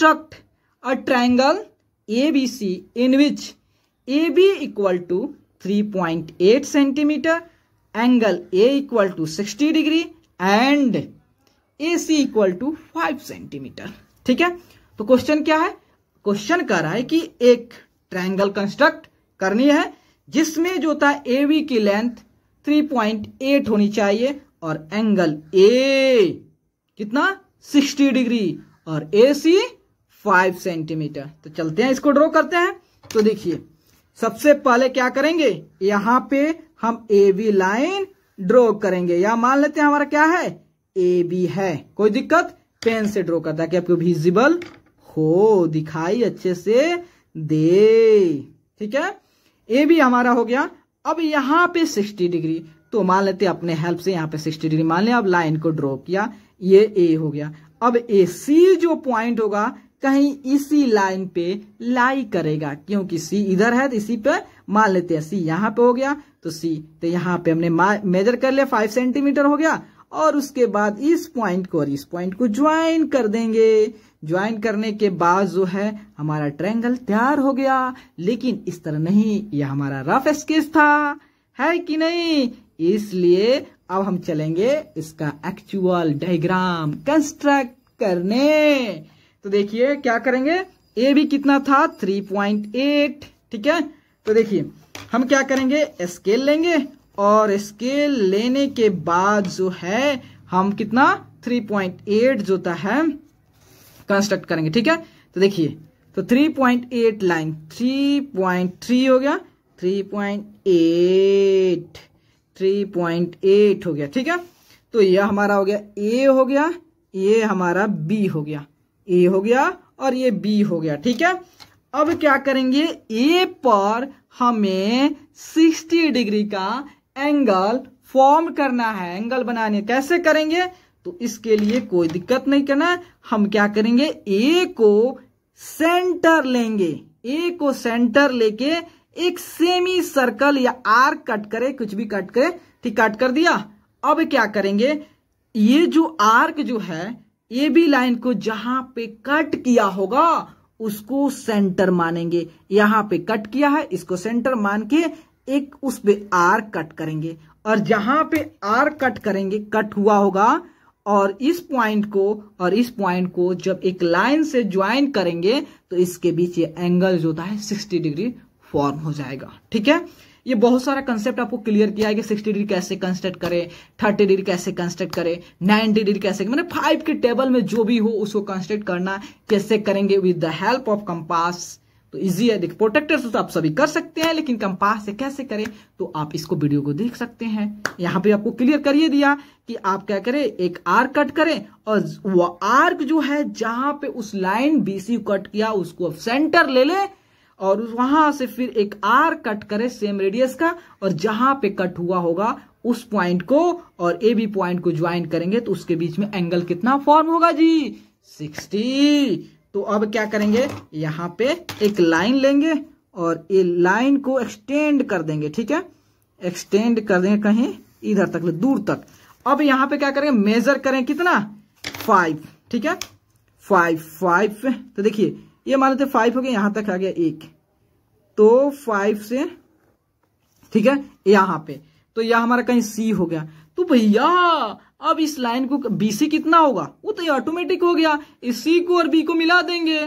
construct a triangle ABC in which AB equal to 3.8 cm, angle A equal to 60 degree and AC equal to 5 cm. ठीक है तो question क्या है question कह रहा है कि एक ट्रायंगल कंस्ट्रक्ट करनी है जिसमें जो था ए बी की लेंथ 3.8 होनी चाहिए और एंगल ए कितना 60 डिग्री और ए सी फाइव सेंटीमीटर तो चलते हैं इसको ड्रॉ करते हैं तो देखिए सबसे पहले क्या करेंगे यहां पे हम ए बी लाइन ड्रॉ करेंगे या मान लेते हैं हमारा क्या है ए बी है कोई दिक्कत पेन से ड्रॉ करता है कि आपको विजिबल हो दिखाई अच्छे से दे ठीक है ए भी हमारा हो गया अब यहाँ पे सिक्सटी डिग्री तो मान लेते हैं अपने हेल्प से यहाँ पे सिक्सटी डिग्री मान लिया अब लाइन को ड्रॉ किया ये ए हो गया अब ए सी जो पॉइंट होगा कहीं इसी लाइन पे लाई करेगा क्योंकि सी इधर है तो इसी पे मान लेते हैं सी यहाँ पे हो गया तो सी तो यहाँ पे हमने मेजर कर लिया फाइव सेंटीमीटर हो गया और उसके बाद इस पॉइंट को और इस पॉइंट को ज्वाइन कर देंगे ज्वाइन करने के बाद जो है हमारा ट्रायंगल तैयार हो गया लेकिन इस तरह नहीं यह हमारा रफ स्केच था है कि नहीं इसलिए अब हम चलेंगे इसका एक्चुअल डायग्राम कंस्ट्रक्ट करने तो देखिए क्या करेंगे ए भी कितना था 3.8 ठीक है तो देखिए हम क्या करेंगे स्केल लेंगे और स्केल लेने के बाद जो है हम कितना 3.8 जो था है कंस्ट्रक्ट करेंगे ठीक है तो देखिए तो 3.8 लाइन 3.3 हो गया 3.8 3.8 हो गया ठीक है तो यह हमारा हो गया ए हो गया ये हमारा बी हो गया ए हो गया और ये बी हो गया ठीक है अब क्या करेंगे ए पर हमें 60 डिग्री का एंगल फॉर्म करना है एंगल बनाने कैसे करेंगे तो इसके लिए कोई दिक्कत नहीं करना हम क्या करेंगे ए को सेंटर लेंगे ए को सेंटर लेके एक सेमी सर्कल या आर कट करे कुछ भी कट करे ठीक कट कर दिया अब क्या करेंगे ये जो आर्क जो है ए बी लाइन को जहां पे कट किया होगा उसको सेंटर मानेंगे यहां पे कट किया है इसको सेंटर मान के एक उस पे आर कट करेंगे और जहां पे आर कट करेंगे कट हुआ होगा और इस पॉइंट को और इस पॉइंट को जब एक लाइन से ज्वाइन करेंगे तो इसके बीच ये एंगल जो होता है 60 डिग्री फॉर्म हो जाएगा ठीक है ये बहुत सारा कंसेप्ट आपको क्लियर किया है कि सिक्सटी डिग्री कैसे कंस्ट्रक्ट करें थर्टी डिग्री कैसे कंस्ट्रक्ट करें नाइनटी डिग्री कैसे मैंने फाइव के टेबल में जो भी हो उसको कंस्ट्रक्ट करना कैसे करेंगे with the help of compass तो इजी है देखिए प्रोटेक्टर तो आप सभी कर सकते हैं लेकिन कंपास से कैसे करें तो आप इसको वीडियो को देख सकते हैं यहां पे आपको क्लियर करिए दिया कि आप क्या करें एक आर कट करें और वो आर्क जो है जहां पे उस लाइन बीसी कट किया उसको सेंटर ले लें और वहां से फिर एक आर कट करे सेम रेडियस का और जहां पे कट हुआ होगा उस पॉइंट को और ए बी पॉइंट को ज्वाइन करेंगे तो उसके बीच में एंगल कितना फॉर्म होगा जी सिक्सटी तो अब क्या करेंगे यहां पे एक लाइन लेंगे और ये लाइन को एक्सटेंड कर देंगे ठीक है एक्सटेंड कर देंगे कहीं इधर तक दूर तक अब यहां पे क्या करेंगे मेजर करें कितना फाइव ठीक है फाइव फाइव तो देखिए ये मान लेते फाइव हो गया यहां तक आ गया एक तो फाइव से ठीक है यहां पे तो यह हमारा कहीं सी हो गया तो भैया अब इस लाइन को बीसी कितना होगा वो तो ऑटोमेटिक हो गया इस सी को और बी को मिला देंगे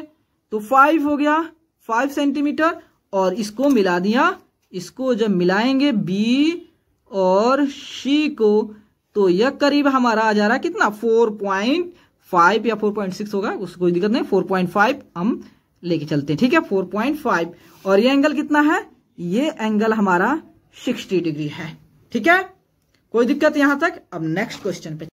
तो फाइव हो गया फाइव सेंटीमीटर और इसको मिला दिया इसको जब मिलाएंगे बी और सी को तो यह करीब हमारा आ जा रहा है कितना फोर पॉइंट फाइव या फोर पॉइंट सिक्स होगा उसको कोई दिक्कत नहीं फोर पॉइंट फाइव हम लेके चलते हैं ठीक है फोर पॉइंट फाइव और ये एंगल कितना है ये एंगल हमारा सिक्सटी डिग्री है ठीक है कोई दिक्कत यहां तक अब नेक्स्ट क्वेश्चन पे